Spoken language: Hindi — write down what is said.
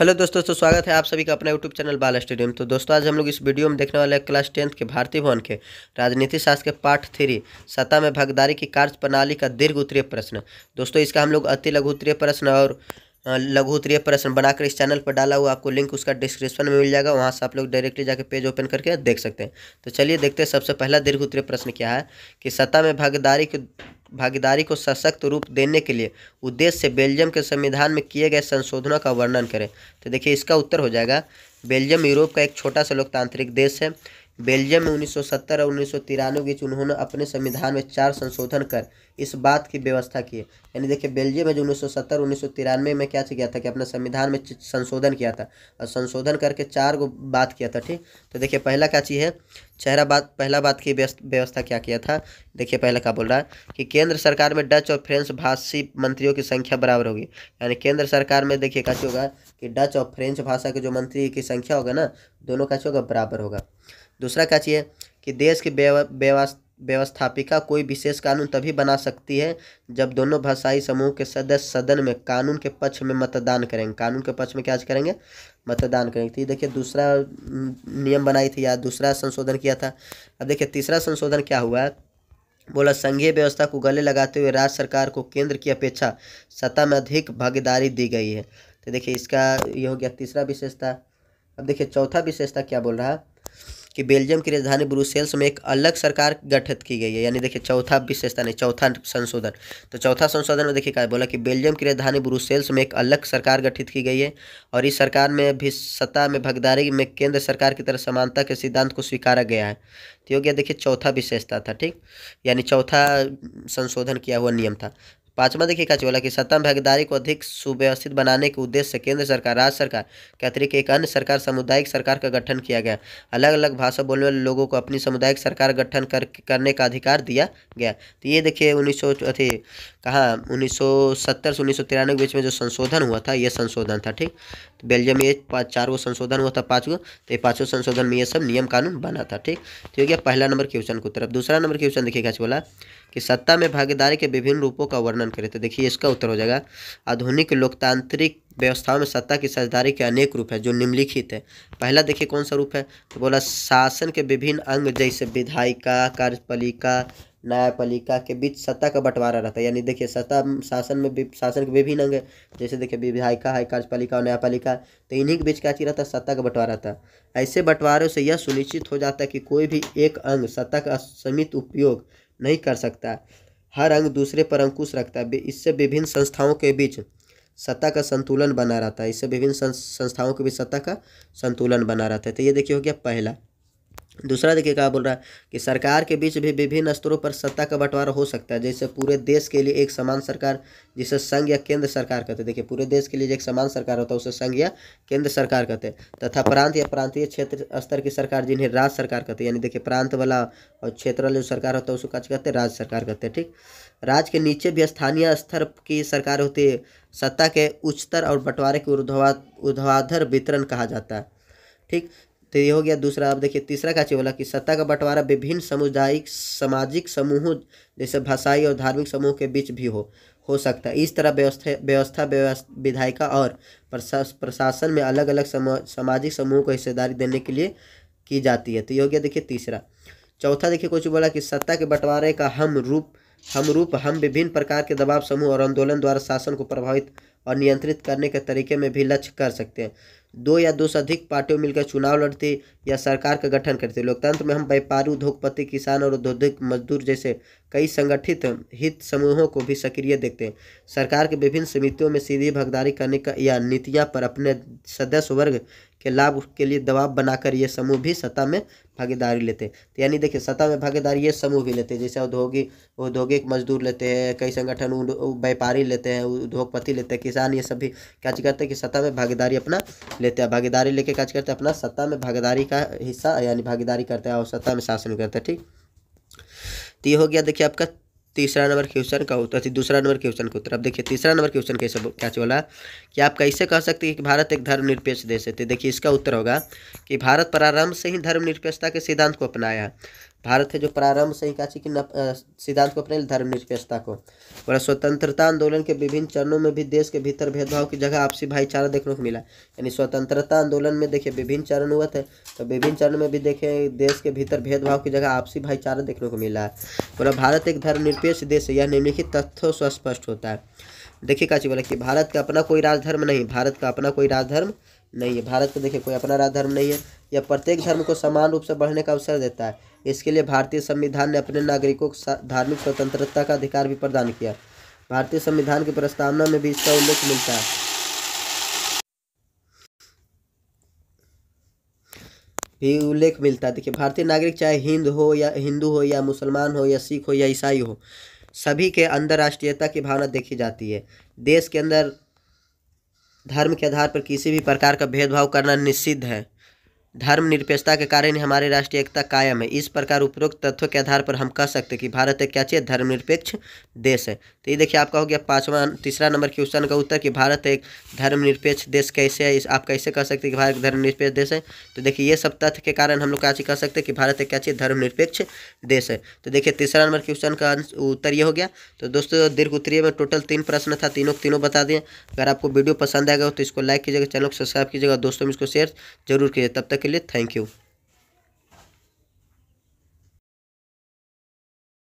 हेलो दोस्तों तो स्वागत है आप सभी का अपना यूट्यूब चैनल बाल स्टेडियम तो दोस्तों आज हम लोग इस वीडियो में देखने वाले हैं क्लास टेंथ के भारतीय भवन के राजनीति शास्त्र के पार्ट थ्री सत्ता में भागीदारी की कार्य प्रणाली का दीर्घ उत्तरीय प्रश्न दोस्तों इसका हम लोग अति लघु उत्तरीय प्रश्न और लघु उत्तरीय प्रश्न बनाकर इस चैनल पर डाला हुआ आपको लिंक उसका डिस्क्रिप्शन में मिल जाएगा वहाँ से आप लोग डायरेक्टली जाकर पेज ओपन करके देख सकते हैं तो चलिए देखते हैं सबसे पहला दीर्घ उत्तरीय प्रश्न क्या है कि सत्ता में भागीदारी के भागीदारी को सशक्त रूप देने के लिए उद्देश्य से बेल्जियम के संविधान में किए गए संशोधनों का वर्णन करें तो देखिए इसका उत्तर हो जाएगा बेल्जियम यूरोप का एक छोटा सा लोकतांत्रिक देश है बेल्जियम में 1970 और उन्नीस के बीच उन्होंने अपने संविधान में चार संशोधन कर इस बात की व्यवस्था की यानी देखिए बेल्जियम में जो 1970 उन्नीस में क्या किया था कि अपने संविधान में संशोधन किया था और संशोधन करके चार गो बात किया था ठीक तो देखिए पहला क्या चीज़ है चेहरा बात पहला बात की व्यवस्था क्या किया था देखिए पहला क्या बोल रहा है कि केंद्र सरकार में डच और फ्रेंच भाषी मंत्रियों की संख्या बराबर होगी यानी केंद्र सरकार में देखिए क्या होगा कि डच और फ्रेंच भाषा के जो मंत्री की संख्या होगा ना दोनों का होगा बराबर होगा दूसरा क्या चाहिए कि देश की व्यवस्थापिका कोई विशेष कानून तभी बना सकती है जब दोनों भाषाई समूह के सदस्य सदन में कानून के पक्ष में मतदान करेंगे कानून के पक्ष में क्या करेंगे मतदान करेंगे तो ये देखिए दूसरा नियम बनाई थी या दूसरा संशोधन किया था अब देखिए तीसरा संशोधन क्या हुआ है बोला संघीय व्यवस्था को गले लगाते हुए राज्य सरकार को केंद्र की अपेक्षा सत्ता में अधिक भागीदारी दी गई है तो देखिए इसका ये हो गया तीसरा विशेषता अब देखिए चौथा विशेषता क्या बोल रहा है कि बेल्जियम की राजधानी ब्रुसेल्स में एक अलग सरकार गठित की गई है यानी देखिए चौथा विशेषता नहीं चौथा संशोधन तो चौथा संशोधन में देखिए क्या बोला कि बेल्जियम की राजधानी ब्रुसेल्स में एक अलग सरकार गठित की गई है और इस सरकार में भी सत्ता में भागदारी में केंद्र सरकार की तरह समानता के सिद्धांत को स्वीकारा गया है तो योग्य देखिए चौथा विशेषता था ठीक यानी चौथा संशोधन किया हुआ नियम था पांचवा देखिए क्या बोला कि सत्ता भागीदारी को अधिक सुव्यवस्थित बनाने के उद्देश्य से केंद्र सरकार राज्य सरकार के अतिरिक्त एक अन्य सरकार सामुदायिक सरकार का गठन किया गया अलग अलग भाषा बोलने वाले लोगों को अपनी सामुदायिक सरकार गठन कर करने का अधिकार दिया गया तो ये देखिए उन्नीस सौ कहा 1970 से उन्नीस सौ तिरानवे के बीच में जो संशोधन हुआ था यह संशोधन था ठीक तो बेल्जियम में चार गो संशोधन हुआ था पाँच गो तो ये पाँचों संशोधन में ये सब नियम कानून बना था ठीक तो ये गया पहला नंबर क्वेश्चन की तरफ दूसरा नंबर क्वेश्चन देखिएगा बोला कि सत्ता में भागीदारी के विभिन्न रूपों का वर्णन करें तो देखिए इसका उत्तर हो जाएगा आधुनिक लोकतांत्रिक व्यवस्थाओं में सत्ता की साझेदारी के अनेक रूप है जो निम्नलिखित है पहला देखिए कौन सा रूप है तो बोला शासन के विभिन्न अंग जैसे विधायिका कार्यपालिका न्यायपालिका के बीच सत्ता का बंटवारा रहता है यानी देखिए सत्ता शासन में शासन के विभिन्न अंग जैसे देखिए विधायिका है कार्यपालिका और न्यायपालिका तो इन्हीं के बीच क्या चीज रहता है सत्ता का बंटवारा रहता है ऐसे बंटवारों से यह सुनिश्चित हो जाता है कि कोई भी एक अंग सत्ता का सीमित उपयोग नहीं कर सकता हर अंग दूसरे पर अंकुश रखता है इससे विभिन्न संस्थाओं के बीच सत्ता का संतुलन बना रहता है इससे विभिन्न संस्थाओं के बीच सत्ता का संतुलन बना रहता है तो ये देखिए हो गया पहला दूसरा देखिए क्या बोल रहा है कि सरकार के बीच भी विभिन्न स्तरों पर सत्ता का बंटवारा हो सकता है जैसे पूरे देश के लिए एक समान सरकार जिसे संघ या केंद्र सरकार कहते हैं देखिए पूरे देश के लिए एक समान सरकार होता है उसे संघ या केंद्र सरकार कहते हैं तथा प्रांत या प्रांतीय क्षेत्र स्तर की सरकार जिन्हें राज्य सरकार कहते हैं यानी देखिए प्रांत वाला और क्षेत्र वाला जो सरकार होता है उसको क्या कहते हैं राज्य सरकार कहते हैं ठीक राज्य के नीचे भी स्थानीय स्तर की सरकार होती है सत्ता के उच्चतर और बंटवारे के ऊर्ध्वाधर वितरण कहा जाता है ठीक तो ये हो गया दूसरा अब देखिए तीसरा का बोला कि सत्ता का बंटवारा विभिन्न समुदायिक सामाजिक समूहों जैसे भाषाई और धार्मिक समूह के बीच भी हो हो सकता है इस तरह व्यवस्था व्यवस्था विधायिका और प्रशा, प्रशासन में अलग अलग समा, सामाजिक समूह को हिस्सेदारी देने के लिए की जाती है तो ये हो गया देखिए तीसरा चौथा देखिए कुछ बोला कि सत्ता के बंटवारे का हम रूप हम रूप हम विभिन्न प्रकार के दबाव समूह और आंदोलन द्वारा शासन को प्रभावित और नियंत्रित करने के तरीके में भी लक्ष्य कर सकते हैं दो या दो से अधिक पार्टियों मिलकर चुनाव लड़ती या सरकार का गठन करती लोकतंत्र में हम व्यापारी उद्योगपति किसान और औद्योगिक मजदूर जैसे कई संगठित हित समूहों को भी सक्रिय देखते हैं सरकार के विभिन्न समितियों में सीधी भागीदारी करने का या नीतियाँ पर अपने सदस्य वर्ग के लाभ के लिए दबाव बनाकर ये समूह भी सत्ता में भागीदारी लेते हैं तो यानी देखिए सत्ता में भागीदारी ये समूह भी लेते हैं जैसे औद्योगिक औद्योगिक मजदूर लेते हैं कई संगठन व्यापारी लेते हैं उद्योगपति लेते हैं किसान ये सभी क्या करते हैं कि सत्ता में भागीदारी अपना लेते हैं भागीदारी लेके क्या करते हैं अपना सत्ता में भागीदारी का हिस्सा यानी भागीदारी करते हैं और सत्ता में शासन करते हैं ठीक तो ये हो गया देखिए आपका तीसरा नंबर क्वेश्चन का उत्तर अच्छा, दूसरा नंबर क्वेश्चन का उत्तर अब देखिए तीसरा नंबर क्वेश्चन कैसे क्या बोला कि आप कैसे कह सकते हैं कि भारत एक धर्मनिरपेक्ष देश है तो देखिए इसका उत्तर होगा कि भारत प्रारंभ से ही धर्मनिरपेक्षता के सिद्धांत को अपनाया भारत के जो प्रारंभ से ही काची की सिद्धांत को अपने धर्मनिरपेक्षता को और स्वतंत्रता आंदोलन के विभिन्न चरणों में भी देश के भीतर भेदभाव की जगह आपसी भाईचारा देखने को मिला यानी स्वतंत्रता आंदोलन में देखिए विभिन्न चरण हुआ थे तो विभिन्न चरण में भी देखे देश के भीतर भेदभाव की जगह आपसी भाईचारा देखने को मिला है बोला भारत एक धर्मनिरपेक्ष देश है यह निम्नलिखित तथ्यों से स्पष्ट होता है देखिए काची बोला कि भारत का अपना कोई राजधर्म नहीं भारत का अपना कोई राजधर्म नहीं है भारत को देखिए कोई अपना राज धर्म नहीं है यह प्रत्येक धर्म को समान रूप से बढ़ने का अवसर देता है इसके लिए भारतीय संविधान ने अपने नागरिकों को धार्मिक स्वतंत्रता का अधिकार भी प्रदान किया भारतीय संविधान की प्रस्तावना में भी इसका उल्लेख मिलता है भी उल्लेख मिलता है देखिए भारतीय नागरिक चाहे हिंद हो या हिंदू हो या मुसलमान हो या सिख हो या ईसाई हो सभी के अंदर राष्ट्रीयता की भावना देखी जाती है देश के अंदर धर्म के आधार पर किसी भी प्रकार का भेदभाव करना निषिद्ध है धर्मनिरपेक्षता के कारण ही हमारी राष्ट्रीय एकता कायम है इस प्रकार उपरोक्त तथ्यों के आधार पर हम कह सकते हैं कि भारत एक क्या चाहिए धर्मनिरपेक्ष देश है तो ये देखिए आपका हो गया पांचवा तीसरा नंबर क्वेश्चन का उत्तर कि भारत एक धर्मनिरपेक्ष देश कैसे है इस आप कैसे कह सकते हैं कि भारत धर्मनिरपेक्ष देश है तो देखिए ये सब तथ्य के कारण हम लोग क्या कह सकते हैं कि भारत एक क्या चाहिए धर्मनिरपेक्ष देश है तो देखिए तीसरा नंबर क्वेश्चन का उत्तर ये हो गया तो दोस्तों दीर्घ उत्तरीय में टोटल तीन प्रश्न था तीनों तीनों बता दिए अगर आपको वीडियो पसंद आएगा तो इसको लाइक कीजिएगा चैनल को सब्सक्राइब कीजिएगा दोस्तों में इसको शेयर जरूर कीजिए तब तक के लिए थैंक यू